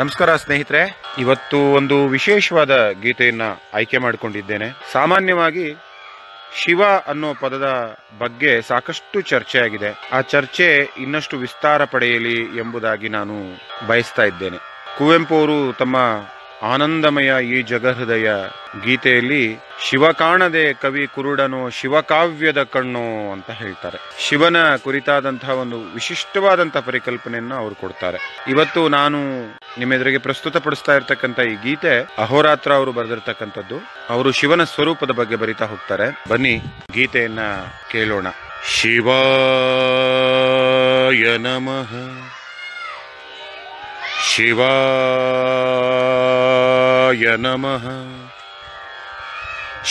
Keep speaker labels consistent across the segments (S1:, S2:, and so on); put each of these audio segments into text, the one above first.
S1: ನಮಸ್ಕಾರ ಸ್ನೇಹಿತರೆ ಇವತ್ತು ಒಂದು ವಿಶೇಷವಾದ ಗೀತೆಯನ್ನು ಆಯ್ಕೆ ಮಾಡಿಕೊಂಡಿದ್ದೇನೆ ಸಾಮಾನ್ಯವಾಗಿ ಶಿವ ಅನ್ನೋ ಪದದ ಬಗ್ಗೆ ಸಾಕಷ್ಟು ಚರ್ಚೆ ಆಗಿದೆ ಆ ಚರ್ಚೆ ಇನ್ನಷ್ಟು ವಿಸ್ತಾರ ಪಡೆಯಲಿ ಎಂಬುದಾಗಿ ನಾನು ಬಯಸ್ತಾ ಇದ್ದೇನೆ ಕುವೆಂಪು ಅವರು ತಮ್ಮ ಆನಂದಮಯ ಈ ಜಗಹೃದಯ ಗೀತೆಯಲ್ಲಿ ಶಿವ ಕಾಣದೆ ಕವಿ ಕುರುಡನು ಶಿವಕಾವ್ಯದ ಕಣ್ಣು ಅಂತ ಹೇಳ್ತಾರೆ ಶಿವನ ಕುರಿತಾದಂತಹ ಒಂದು ವಿಶಿಷ್ಟವಾದಂತಹ ಪರಿಕಲ್ಪನೆಯನ್ನು ಅವರು ಕೊಡ್ತಾರೆ ಇವತ್ತು ನಾನು ನಿಮ್ಮೆದುರಿಗೆ ಪಡಿಸ್ತಾ ಇರತಕ್ಕಂತ ಈ ಗೀತೆ ಅಹೋರಾತ್ರ ಅವರು ಬರೆದಿರ್ತಕ್ಕಂಥದ್ದು ಅವರು ಶಿವನ ಸ್ವರೂಪದ ಬಗ್ಗೆ ಬರಿತಾ ಹೋಗ್ತಾರೆ ಬನ್ನಿ ಗೀತೆಯನ್ನ ಕೇಳೋಣ ಶಿವಾಯ ನಮಃ ಶಿವಾ ಶಿವಾಯ ನಮಃ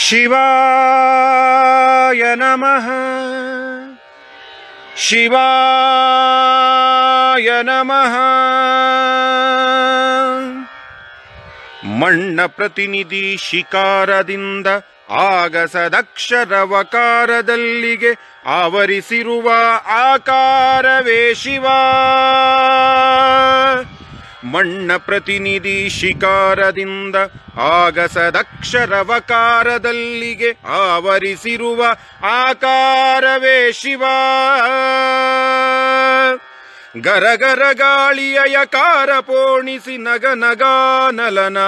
S1: ಶಿವಾಯ ನಮಃ ಶಿವಾಯ ನಮಃ ಮಣ್ಣ ಪ್ರತಿನಿಧಿ ಶಿಕಾರದಿಂದ ಆಗಸದಕ್ಷರವಕಾರದಲ್ಲಿಗೆ ಆವರಿಸಿರುವ ಆಕಾರವೇ ಶಿವಾ. ಮಣ್ಣ ಪ್ರತಿನಿಧಿ ಶಿಕಾರದಿಂದ ಆಗಸದಕ್ಷರವಕಾರದಲ್ಲಿಗೆ ಆವರಿಸಿರುವ ಆಕಾರವೇ ಶಿವ ಗರಗರ ಗಾಳಿಯ ಯಕಾರ ಪೋಣಿಸಿ ನಗನಗಾನಲನ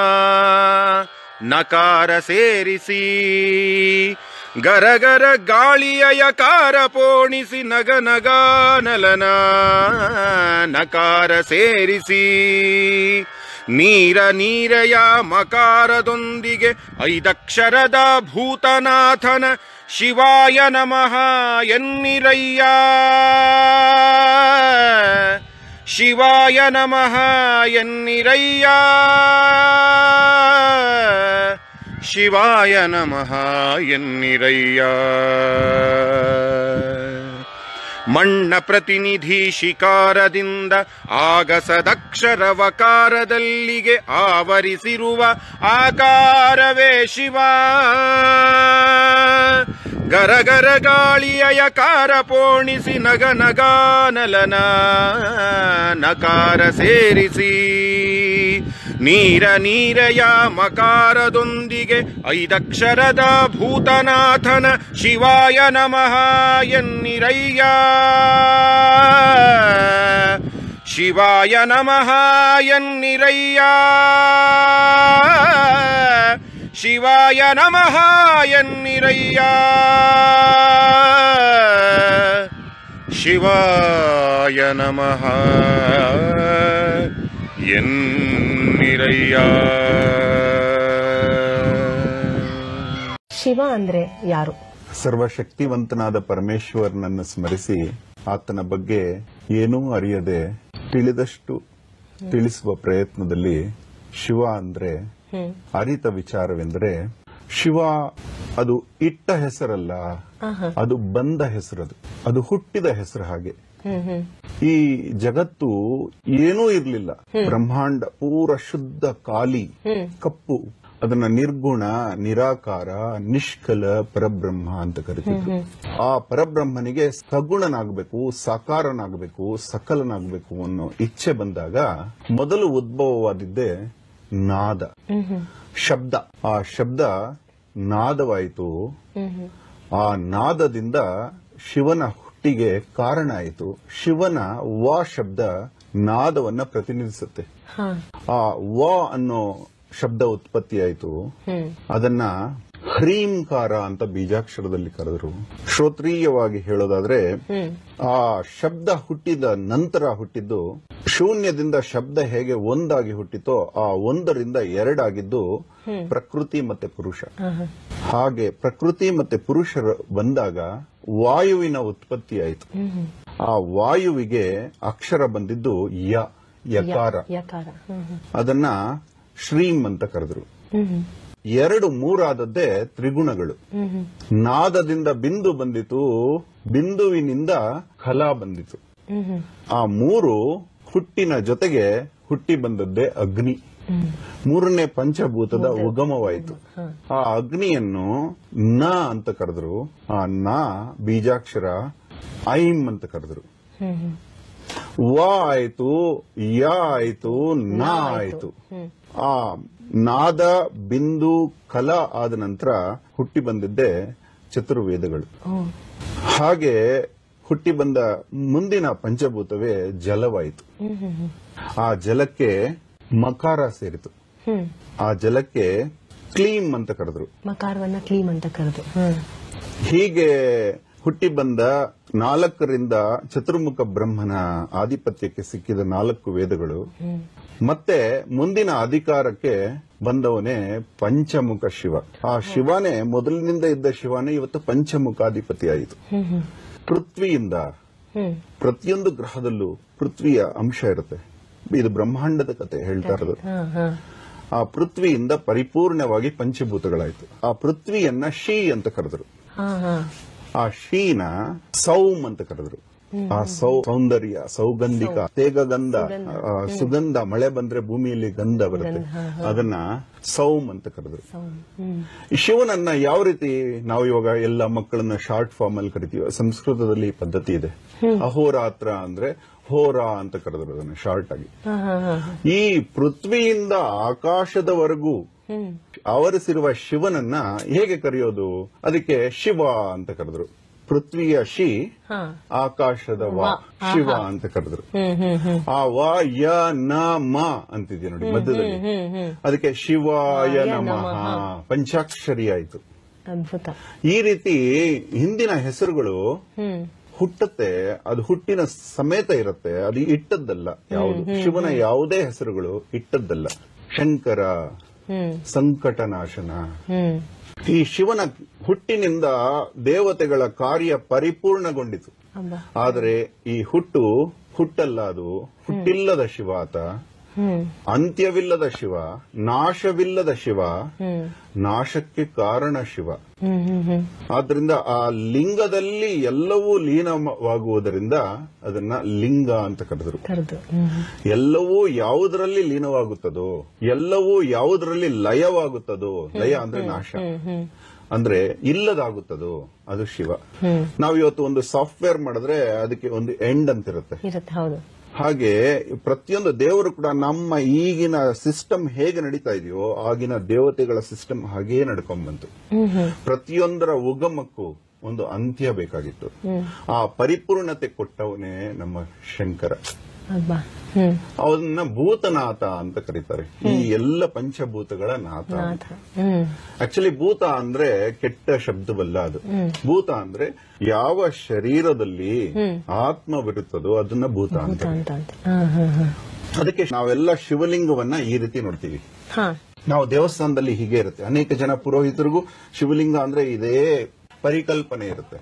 S1: ನಕಾರ ಸೇರಿಸಿ ಗರಗರ ಗಾಳಿಯ ಕಾರ ಪೋಣಿಸಿ ನಗ ನಲನ ನಕಾರ ಸೇರಿಸಿ ನೀರ ನೀರಯ ಮಕಾರದೊಂದಿಗೆ ಐದಕ್ಷರದ ಭೂತನಾಥನ ಶಿವಾಯ ನಮಃ ಎನ್ನಿರಯ್ಯ ಶಿವಾಯ ನಮಃ ಎನ್ನಿರಯ್ಯ ಶಿವಾಯ ನಮಃ ಎನ್ನಿರಯ್ಯ ಮಣ್ಣ ಪ್ರತಿನಿಧಿ ಶಿಕಾರದಿಂದ ಆಗಸದಕ್ಷರವಕಾರದಲ್ಲಿಗೆ ಆವರಿಸಿರುವ ಆಕಾರವೇ ಶಿವ ಗರಗರ ಗಾಳಿಯ ಯಕಾರ ಪೋಣಿಸಿ ನಗನಗಾನಲನ ನಕಾರ ಸೇರಿಸಿ ನೀರ ನೀರಯ ಮಕಾರದೊಂದಿಗೆ ಐದಕ್ಷರದ ಭೂತನಾಥನ ಶಿವಾಯ ನಮಃ ಎನ್ನಿರಯ್ಯ ಶಿವಾಯ ನಮಃ ಎನ್ನಿರಯ್ಯ ಶಿವಾಯ ನಮಃ ಎನ್ನಿರಯ್ಯ ಶಿವಾಯ ನಮಃ ಎನ್ ಶಿವ ಅಂದ್ರೆ ಯಾರು
S2: ಸರ್ವಶಕ್ತಿವಂತನಾದ ಪರಮೇಶ್ವರನನ್ನು ಸ್ಮರಿಸಿ ಆತನ ಬಗ್ಗೆ ಏನೂ ಅರಿಯದೆ ತಿಳಿದಷ್ಟು ತಿಳಿಸುವ ಪ್ರಯತ್ನದಲ್ಲಿ ಶಿವ ಅಂದ್ರೆ ಅರಿತ ವಿಚಾರವೆಂದರೆ ಶಿವ ಅದು ಇಟ್ಟ ಹೆಸರಲ್ಲ ಅದು ಬಂದ ಹೆಸರದು ಅದು ಹುಟ್ಟಿದ ಹೆಸರು ಹಾಗೆ ಈ ಜಗತ್ತು ಏನೂ ಇರಲಿಲ್ಲ ಬ್ರಹ್ಮಾಂಡ ಪೂರ ಶುದ್ಧ ಖಾಲಿ ಕಪ್ಪು ಅದನ್ನ ನಿರ್ಗುಣ ನಿರಾಕಾರ ನಿಷ್ಕಲ ಪರಬ್ರಹ್ಮ ಅಂತ ಕರಿತಿದ್ರು ಆ ಪರಬ್ರಹ್ಮನಿಗೆ ಸಗುಣನಾಗಬೇಕು ಸಾಕಾರನಾಗಬೇಕು ಸಕಲನಾಗಬೇಕು ಅನ್ನೋ ಇಚ್ಛೆ ಬಂದಾಗ ಮೊದಲು ಉದ್ಭವವಾದಿದ್ದೆ ನಾದ ಶಬ್ದ ಆ ಶಬ್ದ ನಾದವಾಯಿತು ಆ ನಾದದಿಂದ ಶಿವನ ಸೃಷ್ಟಿಗೆ ಕಾರಣ ಆಯಿತು ಶಿವನ ವ ಶಬ್ದ ನಾದವನ್ನ ಪ್ರತಿನಿಧಿಸುತ್ತೆ ಆ ವ ಅನ್ನೋ ಶಬ್ದ ಉತ್ಪತ್ತಿ ಆಯಿತು ಅದನ್ನ ಹ್ರೀಂಕಾರ ಅಂತ ಬೀಜಾಕ್ಷರದಲ್ಲಿ ಕರೆದ್ರು ಶ್ರೋತ್ರೀಯವಾಗಿ ಹೇಳೋದಾದ್ರೆ ಆ ಶಬ್ದ ಹುಟ್ಟಿದ ನಂತರ ಹುಟ್ಟಿದ್ದು ಶೂನ್ಯದಿಂದ ಶಬ್ದ ಹೇಗೆ ಒಂದಾಗಿ ಹುಟ್ಟಿತೋ ಆ ಒಂದರಿಂದ ಎರಡಾಗಿದ್ದು ಪ್ರಕೃತಿ ಮತ್ತೆ ಪುರುಷ ಹಾಗೆ ಪ್ರಕೃತಿ ಮತ್ತೆ ಪುರುಷರು ಬಂದಾಗ ವಾಯುವಿನ ಉತ್ಪತ್ತಿ ಆಯಿತು ಆ ವಾಯುವಿಗೆ ಅಕ್ಷರ ಬಂದಿದ್ದು ಯ ಯಕಾರ ಅದನ್ನ ಶ್ರೀಮ್ ಅಂತ ಕರೆದ್ರು ಎರಡು ಮೂರಾದದ್ದೇ ತ್ರಿಗುಣಗಳು ನಾದದಿಂದ ಬಿಂದು ಬಂದಿತು ಬಿಂದುವಿನಿಂದ ಕಲಾ ಬಂದಿತು ಆ ಮೂರು ಹುಟ್ಟಿನ ಜೊತೆಗೆ ಹುಟ್ಟಿ ಬಂದದ್ದೇ ಅಗ್ನಿ ಮೂರನೇ ಪಂಚಭೂತದ ಉಗಮವಾಯಿತು ಆ ಅಗ್ನಿಯನ್ನು ನ ಅಂತ ಕರೆದ್ರು ಆ ನ ಬೀಜಾಕ್ಷರ ಐಂ ಅಂತ ಕರೆದ್ರು ವ ಆಯ್ತು ಯ ಆಯ್ತು ನ ಆಯ್ತು ಆ ನಾದ ಬಿಂದು ಕಲ ಆದ ನಂತರ ಹುಟ್ಟಿ ಬಂದಿದ್ದೆ ಚತುರ್ವೇದಗಳು ಹಾಗೆ ಹುಟ್ಟಿ ಬಂದ ಮುಂದಿನ ಪಂಚಭೂತವೇ ಜಲವಾಯಿತು ಆ ಜಲಕ್ಕೆ ಮಕಾರ ಸೇರಿತು ಆ ಜಲಕ್ಕೆ ಕ್ಲೀಮ್ ಅಂತ ಕರೆದ್ರು
S1: ಮಕಾರವನ್ನ ಕ್ಲೀಮ್ ಅಂತ ಕರೆದ್ರು
S2: ಹೀಗೆ ಹುಟ್ಟಿ ಬಂದ ನಾಲ್ಕರಿಂದ ಚತುರ್ಮುಖ ಬ್ರಹ್ಮನ ಆಧಿಪತ್ಯಕ್ಕೆ ಸಿಕ್ಕಿದ ನಾಲ್ಕು ವೇದಗಳು ಮತ್ತೆ ಮುಂದಿನ ಅಧಿಕಾರಕ್ಕೆ ಬಂದವನೇ ಪಂಚಮುಖ ಶಿವ ಆ ಶಿವನೇ ಮೊದಲಿನಿಂದ ಇದ್ದ ಶಿವನೇ ಇವತ್ತು ಪಂಚಮುಖಾಧಿಪತಿ ಆಯಿತು ಪೃಥ್ವಿಯಿಂದ ಪ್ರತಿಯೊಂದು ಗ್ರಹದಲ್ಲೂ ಪೃಥ್ವಿಯ ಅಂಶ ಇರುತ್ತೆ ಇದು ಬ್ರಹ್ಮಾಂಡದ ಕತೆ ಹೇಳ್ತಾ ಇರೋದು ಆ ಪೃಥ್ವಿಯಿಂದ ಪರಿಪೂರ್ಣವಾಗಿ ಪಂಚಭೂತಗಳಾಯ್ತು ಆ ಪೃಥ್ವಿಯನ್ನ ಶೀ ಅಂತ ಕರೆದ್ರು ಆ ಶೀನ ಸೌಮ್ ಅಂತ ಕರೆದ್ರು ಆ ಸೌ ಸೌಂದರ್ಯ ಸೌಗಂಧಿಕ ತೇಗ ಗಂಧ ಸುಗಂಧ ಮಳೆ ಬಂದ್ರೆ ಭೂಮಿಯಲ್ಲಿ ಗಂಧ ಬರುತ್ತೆ ಅದನ್ನ ಸೌಮ್ ಅಂತ ಕರೆದ್ರು ಶಿವನನ್ನ ಯಾವ ರೀತಿ ನಾವು ಇವಾಗ ಎಲ್ಲ ಮಕ್ಕಳನ್ನ ಶಾರ್ಟ್ ಫಾರ್ಮ್ ಅಲ್ಲಿ ಕರಿತೀವಿ ಸಂಸ್ಕೃತದಲ್ಲಿ ಪದ್ಧತಿ ಇದೆ ಅಹೋರಾತ್ರ ಅಂದ್ರೆ ಹೋರಾ ಅಂತ ಕರೆದ್ರು ಅದನ್ನ ಶಾರ್ಟ್ ಆಗಿ ಈ ಪೃಥ್ವಿಯಿಂದ ಆಕಾಶದವರೆಗೂ ಆವರಿಸಿರುವ ಶಿವನನ್ನ ಹೇಗೆ ಕರೆಯೋದು ಅದಕ್ಕೆ ಶಿವ ಅಂತ ಕರೆದ್ರು ಪೃಥ್ವಿಯ ಶಿ ಆಕಾಶದ ವಾ ಶಿವ ಅಂತ ಕರೆದ್ರು ಆ ವ ಯ ನ ಮ ನೋಡಿ ಮಧ್ಯದಲ್ಲಿ ಅದಕ್ಕೆ ಶಿವಾಯ ನಮಃ ಪಂಚಾಕ್ಷರಿ ಆಯ್ತು ಈ ರೀತಿ ಹಿಂದಿನ ಹೆಸರುಗಳು ಹುಟ್ಟತ್ತೆ ಅದು ಹುಟ್ಟಿನ ಸಮೇತ ಇರುತ್ತೆ ಅದು ಇಟ್ಟದ್ದಲ್ಲ ಯಾವುದು ಶಿವನ ಯಾವುದೇ ಹೆಸರುಗಳು ಇಟ್ಟದ್ದಲ್ಲ ಶಂಕರ ಸಂಕಟನಾಶನ ಈ ಶಿವನ ಹುಟ್ಟಿನಿಂದ ದೇವತೆಗಳ ಕಾರ್ಯ ಪರಿಪೂರ್ಣಗೊಂಡಿತು ಆದರೆ ಈ ಹುಟ್ಟು ಹುಟ್ಟಲ್ಲ ಅದು ಹುಟ್ಟಿಲ್ಲದ ಶಿವ ಆತ ಅಂತ್ಯವಿಲ್ಲದ ಶಿವ ನಾಶವಿಲ್ಲದ ಶಿವ ನಾಶಕ್ಕೆ ಕಾರಣ ಶಿವ ಆದ್ರಿಂದ ಆ ಲಿಂಗದಲ್ಲಿ ಎಲ್ಲವೂ ಲೀನವಾಗುವುದರಿಂದ ಅದನ್ನ ಲಿಂಗ ಅಂತ ಕರೆದರು ಎಲ್ಲವೂ ಯಾವುದರಲ್ಲಿ ಲೀನವಾಗುತ್ತದೋ ಎಲ್ಲವೂ ಯಾವುದರಲ್ಲಿ ಲಯವಾಗುತ್ತದೋ ಲಯ ಅಂದ್ರೆ ನಾಶ ಅಂದ್ರೆ ಇಲ್ಲದಾಗುತ್ತದು ಅದು ಶಿವ ನಾವು ಇವತ್ತು ಒಂದು ಸಾಫ್ಟ್ವೇರ್ ಮಾಡಿದ್ರೆ ಅದಕ್ಕೆ ಒಂದು ಎಂಡ್ ಅಂತ ಇರುತ್ತೆ ಹಾಗೆ ಪ್ರತಿಯೊಂದು ದೇವರು ಕೂಡ ನಮ್ಮ ಈಗಿನ ಸಿಸ್ಟಮ್ ಹೇಗೆ ನಡೀತಾ ಇದೆಯೋ ಆಗಿನ ದೇವತೆಗಳ ಸಿಸ್ಟಮ್ ಹಾಗೇ ಬಂತು ಪ್ರತಿಯೊಂದರ ಉಗಮಕ್ಕೂ ಒಂದು ಅಂತ್ಯ ಬೇಕಾಗಿತ್ತು ಆ ಪರಿಪೂರ್ಣತೆ ಕೊಟ್ಟವನೇ ನಮ್ಮ ಶಂಕರ ಅವನ್ನ ಭೂತನಾಥ ಅಂತ ಕರೀತಾರೆ ಈ ಎಲ್ಲ ಪಂಚಭೂತಗಳ ನಾಥ ಆಕ್ಚುಲಿ ಭೂತ ಅಂದ್ರೆ ಕೆಟ್ಟ ಶಬ್ದವಲ್ಲ ಅದು ಭೂತ ಅಂದ್ರೆ ಯಾವ ಶರೀರದಲ್ಲಿ ಆತ್ಮ ಬಿರುತ್ತದೋ ಅದನ್ನ ಭೂತ ಅಂತ ಅದಕ್ಕೆ ನಾವೆಲ್ಲ ಶಿವಲಿಂಗವನ್ನ ಈ ರೀತಿ ನೋಡ್ತೀವಿ ನಾವು ದೇವಸ್ಥಾನದಲ್ಲಿ ಹೀಗೆ ಇರುತ್ತೆ ಅನೇಕ ಜನ ಪುರೋಹಿತರಿಗೂ ಶಿವಲಿಂಗ ಅಂದ್ರೆ ಇದೇ ಪರಿಕಲ್ಪನೆ ಇರುತ್ತೆ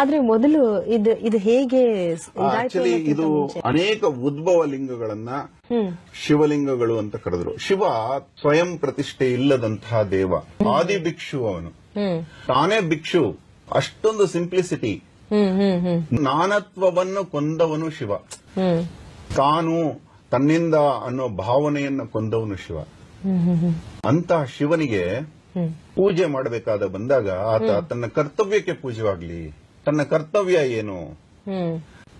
S1: ಆದ್ರೆ ಮೊದಲು ಇದು ಇದು ಹೇಗೆ ಆಕ್ಚುಲಿ ಇದು ಅನೇಕ
S2: ಉದ್ಭವ ಲಿಂಗಗಳನ್ನ ಶಿವಲಿಂಗಗಳು ಅಂತ ಕರೆದ್ರು ಶಿವ ಸ್ವಯಂ ಪ್ರತಿಷ್ಠೆ ಇಲ್ಲದಂತಹ ದೇವ ಆದಿ ಭಿಕ್ಷು ಅವನು ತಾನೇ ಭಿಕ್ಷು ಅಷ್ಟೊಂದು ಸಿಂಪ್ಲಿಸಿಟಿ ನಾನತ್ವವನ್ನು ಕೊಂದವನು ಶಿವ ತಾನು ತನ್ನಿಂದ ಅನ್ನೋ ಭಾವನೆಯನ್ನು ಕೊಂದವನು ಶಿವ ಅಂತ ಶಿವನಿಗೆ ಪೂಜೆ ಮಾಡಬೇಕಾದ ಬಂದಾಗ ಆತ ತನ್ನ ಕರ್ತವ್ಯಕ್ಕೆ ಪೂಜೆವಾಗ್ಲಿ ತನ್ನ ಕರ್ತವ್ಯ ಏನು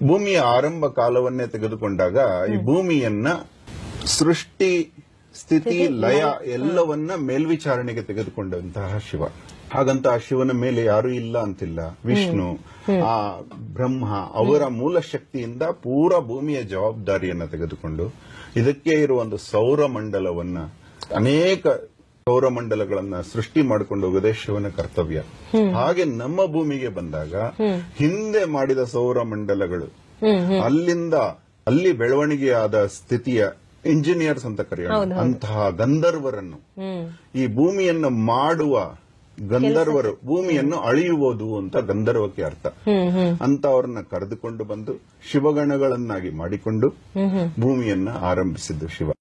S2: ಭೂಮಿಯ ಆರಂಭ ಕಾಲವನ್ನೇ ತೆಗೆದುಕೊಂಡಾಗ ಈ ಭೂಮಿಯನ್ನ ಸೃಷ್ಟಿ ಸ್ಥಿತಿ ಲಯ ಎಲ್ಲವನ್ನ ಮೇಲ್ವಿಚಾರಣೆಗೆ ತೆಗೆದುಕೊಂಡಂತಹ ಶಿವ ಹಾಗಂತ ಆ ಶಿವನ ಮೇಲೆ ಯಾರೂ ಇಲ್ಲ ಅಂತಿಲ್ಲ ವಿಷ್ಣು ಆ ಬ್ರಹ್ಮ ಅವರ ಮೂಲ ಶಕ್ತಿಯಿಂದ ಪೂರ ಭೂಮಿಯ ಜವಾಬ್ದಾರಿಯನ್ನ ತೆಗೆದುಕೊಂಡು ಇದಕ್ಕೆ ಇರುವ ಒಂದು ಸೌರ ಮಂಡಲವನ್ನ ಅನೇಕ ಸೌರಮಂಡಲಗಳನ್ನ ಸೃಷ್ಟಿ ಮಾಡಿಕೊಂಡು ಹೋಗೋದೇ ಶಿವನ ಕರ್ತವ್ಯ ಹಾಗೆ ನಮ್ಮ ಭೂಮಿಗೆ ಬಂದಾಗ ಹಿಂದೆ ಮಾಡಿದ ಸೌರಮಂಡಲಗಳು ಅಲ್ಲಿಂದ ಅಲ್ಲಿ ಬೆಳವಣಿಗೆಯಾದ ಸ್ಥಿತಿಯ ಇಂಜಿನಿಯರ್ಸ್ ಅಂತ ಕರೆಯೋಣ ಅಂತಹ ಗಂಧರ್ವರನ್ನು ಈ ಭೂಮಿಯನ್ನು ಮಾಡುವ ಗಂಧರ್ವರು ಭೂಮಿಯನ್ನು ಅಳಿಯುವುದು ಅಂತ ಗಂಧರ್ವಕ್ಕೆ ಅರ್ಥ ಅಂತ ಅವರನ್ನ ಕರೆದುಕೊಂಡು ಬಂದು ಶಿವಗಣಗಳನ್ನಾಗಿ ಮಾಡಿಕೊಂಡು ಭೂಮಿಯನ್ನ ಆರಂಭಿಸಿದ್ದು ಶಿವ